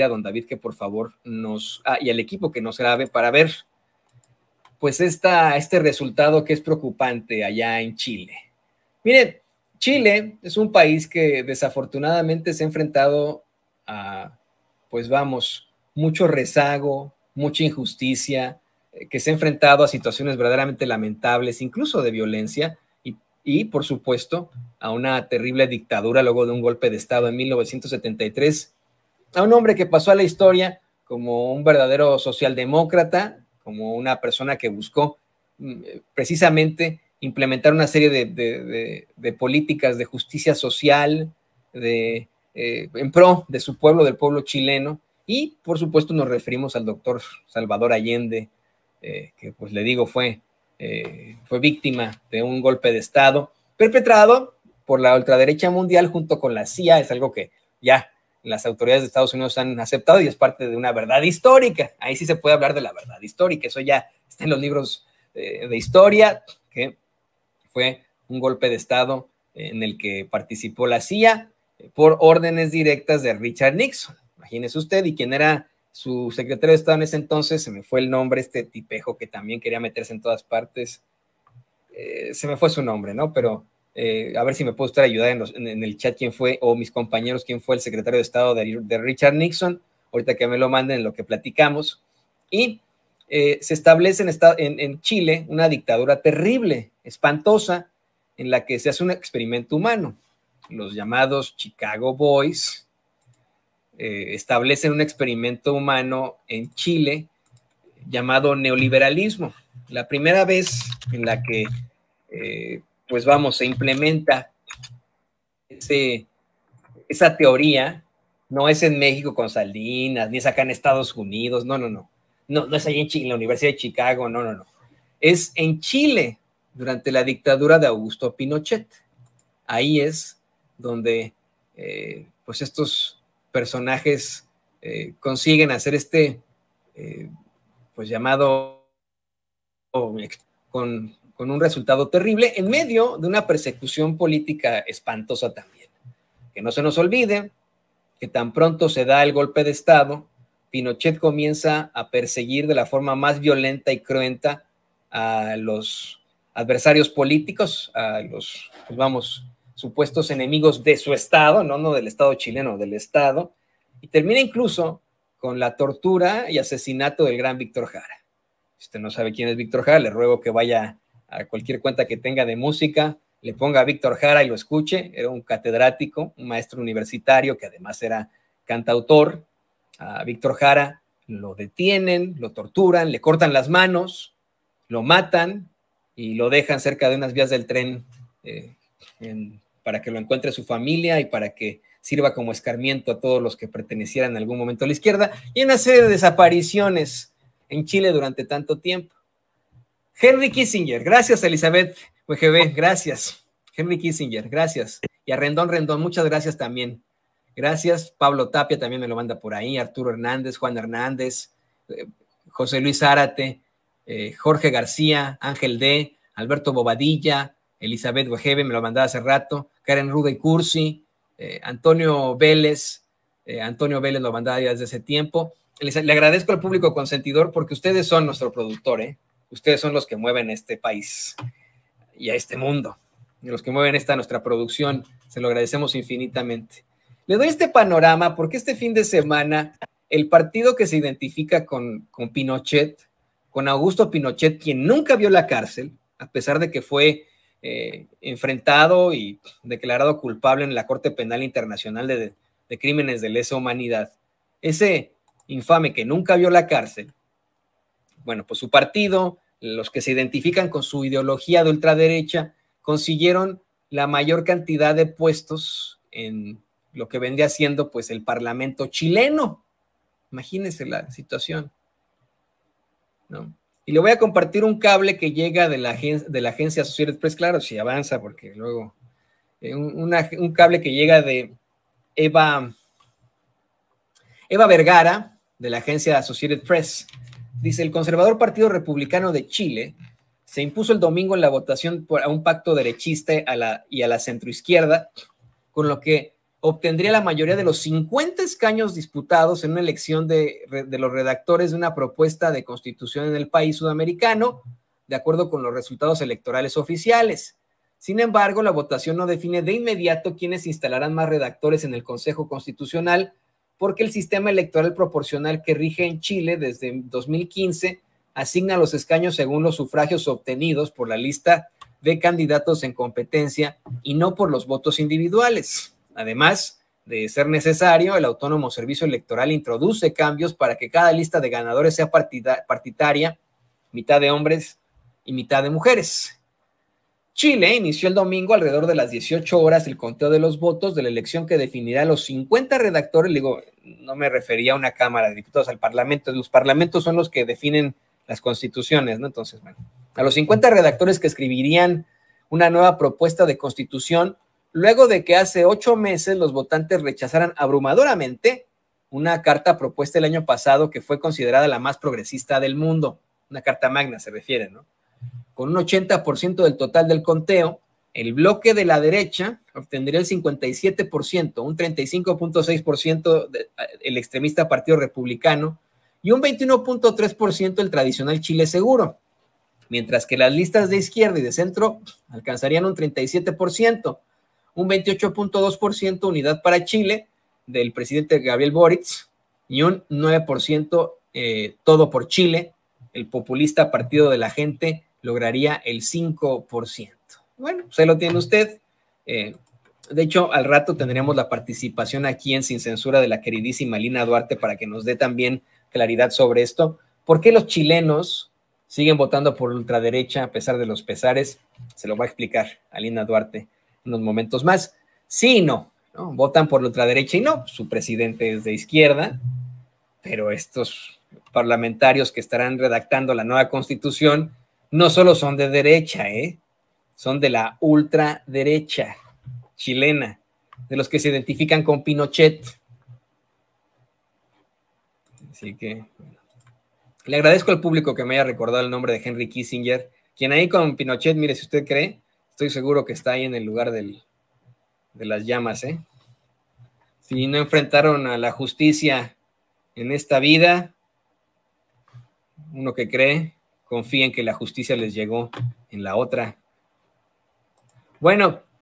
a don David que por favor nos, ah, y al equipo que nos grabe para ver pues esta, este resultado que es preocupante allá en Chile. Miren, Chile es un país que desafortunadamente se ha enfrentado a, pues vamos, mucho rezago, mucha injusticia, eh, que se ha enfrentado a situaciones verdaderamente lamentables, incluso de violencia, y, y por supuesto a una terrible dictadura luego de un golpe de Estado en 1973 a un hombre que pasó a la historia como un verdadero socialdemócrata, como una persona que buscó mm, eh, precisamente implementar una serie de, políticas de justicia social, de, eh, en pro de su pueblo, del pueblo chileno. Y por supuesto nos referimos al doctor Salvador Allende, eh, que pues le digo fue, fue víctima de un golpe de Estado perpetrado por la ultraderecha mundial junto con la CIA. Es algo que ya las autoridades de Estados Unidos han aceptado y es parte de una verdad histórica. Ahí sí se puede hablar de la verdad histórica. Eso ya está en los libros eh, de historia, que fue un golpe de Estado en el que participó la CIA eh, por órdenes directas de Richard Nixon. Imagínese usted y quién era su secretario de Estado en ese entonces, se me fue el nombre, este tipejo que también quería meterse en todas partes. Eh, se me fue su nombre, ¿no? Pero eh, a ver si me puede usted ayudar en, el chat quién fue, o mis compañeros, quién fue el secretario de Estado de, Richard Nixon, ahorita que me lo manden en lo que platicamos. Y eh, se establece en, Chile una dictadura terrible, espantosa, en la que se hace un experimento humano. Los llamados Chicago Boys eh, establecen un experimento humano en Chile llamado neoliberalismo. La primera vez en la que pues vamos, se implementa esa teoría, no es en México con Salinas, ni es acá en Estados Unidos, no, no, no, no, es ahí en, Chile, la Universidad de Chicago, no, no, no, es en Chile durante la dictadura de Augusto Pinochet. Ahí es donde eh, pues estos personajes eh, consiguen hacer este eh, pues llamado con con un resultado terrible en medio de una persecución política espantosa también. Que no se nos olvide que tan pronto se da el golpe de Estado, Pinochet comienza a perseguir de la forma más violenta y cruenta a los adversarios políticos, a los, pues vamos, supuestos enemigos de su Estado, no, no del Estado chileno, del Estado, y termina incluso con la tortura y asesinato del gran Víctor Jara. Si usted no sabe quién es Víctor Jara, le ruego que vaya a cualquier cuenta que tenga de música, le ponga a Víctor Jara y lo escuche. Era un catedrático, un maestro universitario que además era cantautor. A Víctor Jara lo detienen, lo torturan, le cortan las manos, lo matan y lo dejan cerca de unas vías del tren eh, para que lo encuentre su familia y para que sirva como escarmiento a todos los que pertenecieran en algún momento a la izquierda. Y en una serie de desapariciones en Chile durante tanto tiempo. Henry Kissinger, gracias Elizabeth WGB, gracias. Henry Kissinger, gracias. Y a Rendón Rendón, muchas gracias también. Gracias. Pablo Tapia también me lo manda por ahí. Arturo Hernández, Juan Hernández, eh, José Luis Árate, eh, Jorge García, Ángel D., Alberto Bobadilla, Elizabeth Wegebe, me lo mandaba hace rato. Karen Ruda y Cursi, eh, Antonio Vélez, Antonio Vélez lo mandaba ya desde ese tiempo. le agradezco al público consentidor porque ustedes son nuestro productor, ¿eh? ustedes son los que mueven este país y a este mundo, los que mueven esta nuestra producción. Se lo agradecemos infinitamente. Le doy este panorama porque este fin de semana el partido que se identifica con, Pinochet, con Augusto Pinochet, quien nunca vio la cárcel, a pesar de que fue eh, enfrentado y declarado culpable en la Corte Penal Internacional de Crímenes de Lesa Humanidad. Ese infame que nunca vio la cárcel bueno, pues su partido, los que se identifican con su ideología de ultraderecha, consiguieron la mayor cantidad de puestos en lo que vendría siendo pues el Parlamento chileno. Imagínense la situación. ¿no? Y le voy a compartir un cable que llega de la, de la agencia Associated Press, claro, si avanza, porque luego eh, un cable que llega de Eva, Eva Vergara, de la agencia Associated Press. Dice, el conservador Partido Republicano de Chile se impuso el domingo en la votación por, a un pacto derechista y a la centroizquierda, con lo que obtendría la mayoría de los 50 escaños disputados en una elección de, los redactores de una propuesta de constitución en el país sudamericano, de acuerdo con los resultados electorales oficiales. Sin embargo, la votación no define de inmediato quiénes instalarán más redactores en el Consejo Constitucional, porque el sistema electoral proporcional que rige en Chile desde 2015 asigna los escaños según los sufragios obtenidos por la lista de candidatos en competencia y no por los votos individuales. Además de ser necesario, el autónomo servicio electoral introduce cambios para que cada lista de ganadores sea partidaria, mitad de hombres y mitad de mujeres. Chile inició el domingo alrededor de las 18 horas el conteo de los votos de la elección que definirá a los 50 redactores. Digo, no me refería a una Cámara de Diputados, al Parlamento. Los parlamentos son los que definen las constituciones, ¿no? Entonces, bueno, a los 50 redactores que escribirían una nueva propuesta de constitución luego de que hace ocho meses los votantes rechazaran abrumadoramente una carta propuesta el año pasado que fue considerada la más progresista del mundo. Una carta magna se refiere, ¿no? con un 80% del total del conteo. El bloque de la derecha obtendría el 57%, un 35.6% eh, el extremista Partido Republicano y un 21.3% el tradicional Chile Seguro, mientras que las listas de izquierda y de centro alcanzarían un 37%, un 28.2% unidad para Chile del presidente Gabriel Boric y un 9% eh, todo por Chile, el populista Partido de la Gente lograría el 5%. Bueno, se pues, lo tiene usted. Eh, de hecho, al rato tendremos la participación aquí en Sin Censura de la queridísima Lina Duarte para que nos dé también claridad sobre esto. ¿Por qué los chilenos siguen votando por ultraderecha a pesar de los pesares? Se lo va a explicar a Lina Duarte en unos momentos más. Sí y no, no, votan por la ultraderecha y no, su presidente es de izquierda, pero estos parlamentarios que estarán redactando la nueva constitución no solo son de derecha, ¿eh? son de la ultraderecha chilena, de los que se identifican con Pinochet. Así que le agradezco al público que me haya recordado el nombre de Henry Kissinger, quien ahí con Pinochet, mire, si usted cree, estoy seguro que está ahí en el lugar de las llamas, ¿eh? Si no enfrentaron a la justicia en esta vida, uno que cree, confíen que la justicia les llegó en la otra. Bueno,